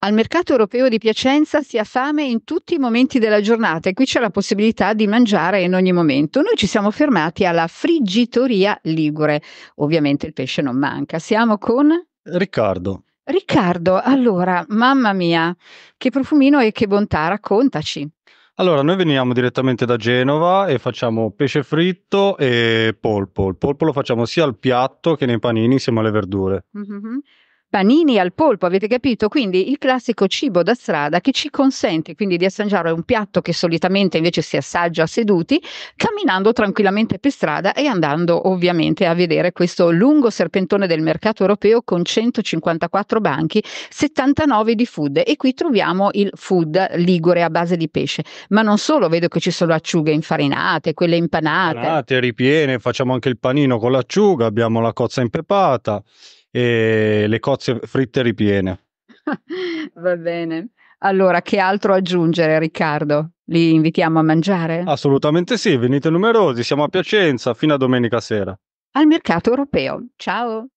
Al mercato europeo di Piacenza si ha fame in tutti i momenti della giornata e qui c'è la possibilità di mangiare in ogni momento. Noi ci siamo fermati alla friggitoria Ligure. Ovviamente il pesce non manca. Siamo con Riccardo. Riccardo, allora, mamma mia, che profumino e che bontà, raccontaci. Allora, noi veniamo direttamente da Genova e facciamo pesce fritto e polpo. Il polpo lo facciamo sia al piatto che nei panini insieme alle verdure. Mm-hmm panini al polpo, avete capito? Quindi il classico cibo da strada che ci consente quindi di assaggiare un piatto che solitamente invece si assaggia seduti, camminando tranquillamente per strada e andando ovviamente a vedere questo lungo serpentone del mercato europeo con 154 banchi, 79 di food e qui troviamo il food ligure a base di pesce, ma non solo, vedo che ci sono acciughe infarinate, quelle impanate, impanate ripiene, facciamo anche il panino con l'acciuga, abbiamo la cozza impepata e le cozze fritte ripiene. Va bene. Allora, che altro aggiungere, Riccardo? Li invitiamo a mangiare? Assolutamente sì, venite numerosi, siamo a Piacenza fino a domenica sera. Al mercato europeo. Ciao!